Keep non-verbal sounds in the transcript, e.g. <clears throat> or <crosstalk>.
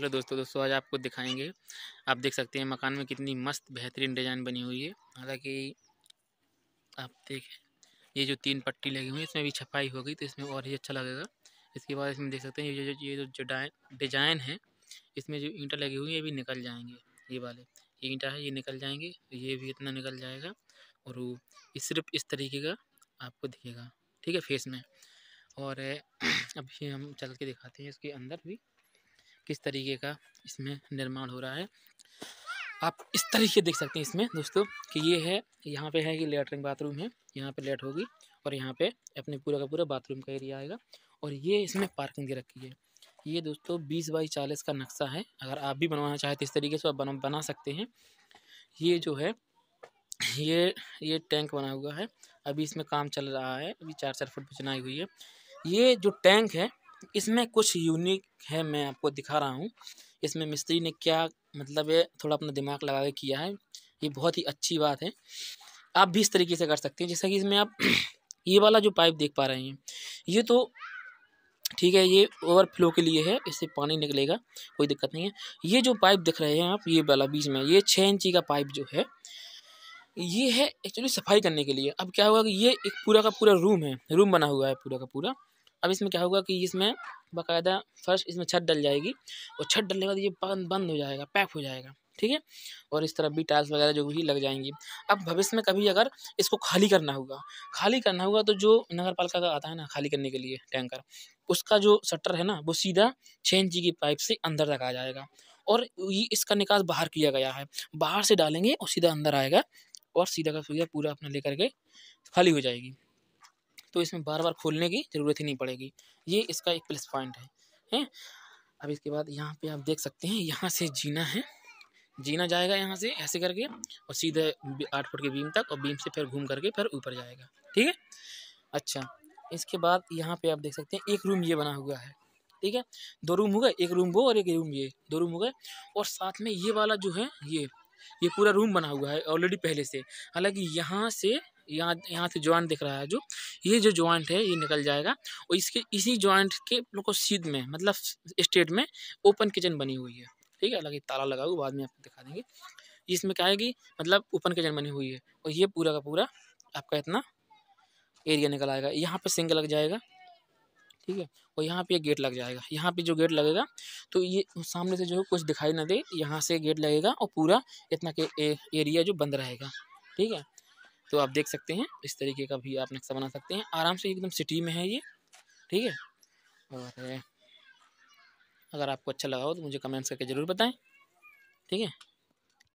hello दोस्तों दोस्तों आज आपको दिखाएंगे आप देख सकते हैं मकान में कितनी मस्त बेहतरीन डिज़ाइन बनी हुई है हालांकि आप देखें ये जो तीन पट्टी लगी हुई है इसमें भी छपाई हो गई तो इसमें और ही अच्छा लगेगा इसके बाद इसमें देख सकते हैं ये जो ये जो डिजाइन है इसमें जो ईंटा लगी हुई है ये भी निकल जाएंगे ये वाले ये ईंटा है ये निकल जाएंगे ये भी इतना निकल जाएगा और वो सिर्फ इस तरीके का आपको दिखेगा ठीक है फेस में और <clears throat> अब ये हम चल के दिखाते हैं इसके अंदर भी किस तरीके का इसमें निर्माण हो रहा है आप इस तरीके देख सकते हैं इसमें दोस्तों कि ये है यहाँ पे है कि लेटरिन बाथरूम है यहाँ पे लेट होगी और यहाँ पे अपने पूरा का पूरा बाथरूम का एरिया आएगा और ये इसमें पार्किंग दे रखी है ये दोस्तों बीस बाई चालीस का नक्शा है अगर आप भी बनवाना चाहें तो इस तरीके से आप बना बना सकते हैं ये जो है ये ये टैंक बना हुआ है अभी इसमें काम चल रहा है अभी चार चार फुट बिचनाई हुई है ये जो टैंक है इसमें कुछ यूनिक है मैं आपको दिखा रहा हूँ इसमें मिस्त्री ने क्या मतलब है थोड़ा अपना दिमाग लगा के किया है ये बहुत ही अच्छी बात है आप भी इस तरीके से कर सकते हैं जैसा कि इसमें आप <clears throat> ये वाला जो पाइप देख पा रहे हैं ये तो ठीक है ये ओवरफ्लो के लिए है इससे पानी निकलेगा कोई दिक्कत नहीं है ये जो पाइप दिख रहे हैं आप ये वाला बीच में ये छः इंची का पाइप जो है ये है एक्चुअली सफाई करने के लिए अब क्या हुआ कि ये एक पूरा का पूरा रूम है रूम बना हुआ है पूरा का पूरा अब इसमें क्या होगा कि इसमें बाकायदा फर्स्ट इसमें छत डल जाएगी और छत डलने के बाद ये बंद बंद हो जाएगा पैक हो जाएगा ठीक है और इस तरह भी टाइल्स वगैरह जो भी लग जाएंगी अब भविष्य में कभी अगर इसको खाली करना होगा खाली करना होगा तो जो नगर पालिका का आता है ना खाली करने के लिए टैंकर उसका जो शटर है ना वो सीधा छः इंची की पाइप से अंदर तक आ जाएगा और ये इसका निकास बाहर किया गया है बाहर से डालेंगे और सीधा अंदर आएगा और सीधा का सीधा पूरा अपना लेकर के खाली हो जाएगी तो इसमें बार बार खोलने की ज़रूरत ही नहीं पड़ेगी ये इसका एक प्लस पॉइंट है हैं अब इसके बाद यहाँ पे आप देख सकते हैं यहाँ से जीना है जीना जाएगा यहाँ से ऐसे करके और सीधे आठ फुट के बीम तक और बीम से फिर घूम करके फिर ऊपर जाएगा ठीक है अच्छा इसके बाद यहाँ पर आप देख सकते हैं एक रूम ये बना हुआ है ठीक है दो रूम हो गए एक रूम वो और एक रूम ये दो रूम हो गए और साथ में ये वाला जो है ये ये पूरा रूम बना हुआ है ऑलरेडी पहले से हालांकि यहाँ से यहाँ यहाँ से ज्वाइंट दिख रहा है जो ये जो ज्वाइंट है ये निकल जाएगा और इसके इसी ज्वाइंट के को सीध में मतलब स्टेट में ओपन किचन बनी हुई है ठीक है ही ताला लगा हुआ बाद में आपको दिखा देंगे इसमें क्या है कि मतलब ओपन किचन बनी हुई है और ये पूरा का पूरा आपका इतना एरिया निकल आएगा यहाँ पर सिंग लग जाएगा ठीक है और यहाँ पर गेट लग जाएगा यहाँ पर जो गेट लगेगा तो ये सामने से जो है कुछ दिखाई ना दे यहाँ से गेट लगेगा और पूरा इतना के एरिया जो बंद रहेगा ठीक है तो आप देख सकते हैं इस तरीके का भी आप नक्शा बना सकते हैं आराम से एकदम सिटी में है ये ठीक है और अगर आपको अच्छा लगा हो तो मुझे कमेंट्स करके ज़रूर बताएं ठीक है